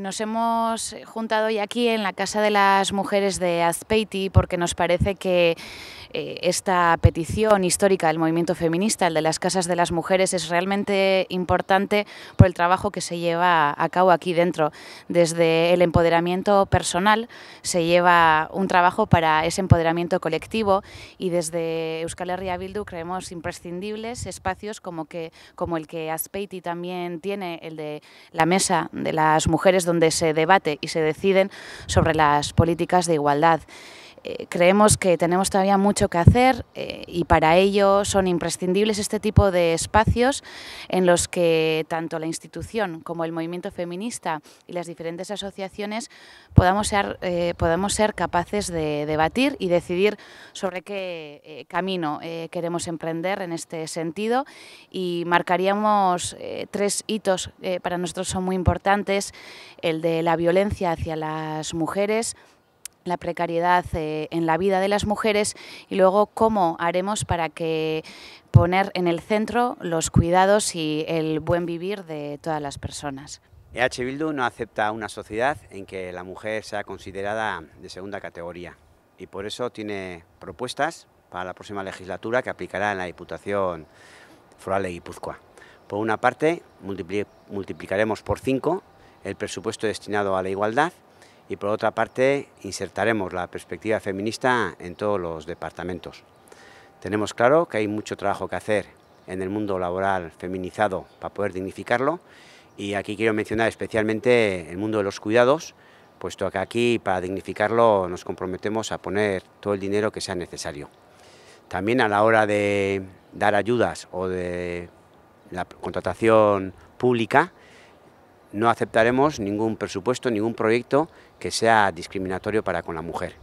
Nos hemos juntado hoy aquí en la Casa de las Mujeres de Azpeiti porque nos parece que eh, esta petición histórica del movimiento feminista, el de las Casas de las Mujeres, es realmente importante por el trabajo que se lleva a cabo aquí dentro. Desde el empoderamiento personal se lleva un trabajo para ese empoderamiento colectivo y desde Euskal Herria Bildu creemos imprescindibles espacios como, que, como el que Azpeiti también tiene, el de la Mesa de las Mujeres donde se debate y se deciden sobre las políticas de igualdad. Eh, creemos que tenemos todavía mucho que hacer eh, y para ello son imprescindibles este tipo de espacios en los que tanto la institución como el movimiento feminista y las diferentes asociaciones podamos ser, eh, ser capaces de debatir y decidir sobre qué camino queremos emprender en este sentido y marcaríamos tres hitos para nosotros son muy importantes, el de la violencia hacia las mujeres, la precariedad eh, en la vida de las mujeres y luego cómo haremos para que poner en el centro los cuidados y el buen vivir de todas las personas. EH Bildu no acepta una sociedad en que la mujer sea considerada de segunda categoría y por eso tiene propuestas para la próxima legislatura que aplicará en la Diputación Foral de Guipúzcoa. Por una parte, multiplicaremos por cinco el presupuesto destinado a la igualdad y por otra parte insertaremos la perspectiva feminista en todos los departamentos. Tenemos claro que hay mucho trabajo que hacer en el mundo laboral feminizado para poder dignificarlo y aquí quiero mencionar especialmente el mundo de los cuidados, puesto que aquí para dignificarlo nos comprometemos a poner todo el dinero que sea necesario. También a la hora de dar ayudas o de la contratación pública, no aceptaremos ningún presupuesto, ningún proyecto que sea discriminatorio para con la mujer.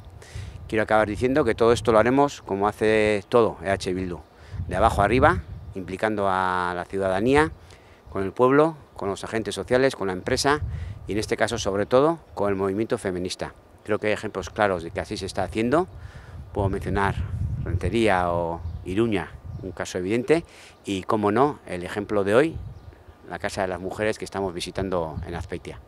Quiero acabar diciendo que todo esto lo haremos como hace todo EH Bildu, de abajo arriba, implicando a la ciudadanía, con el pueblo, con los agentes sociales, con la empresa y en este caso sobre todo con el movimiento feminista. Creo que hay ejemplos claros de que así se está haciendo. Puedo mencionar Rentería o Iruña, un caso evidente, y como no, el ejemplo de hoy la Casa de las Mujeres que estamos visitando en Azpeitia.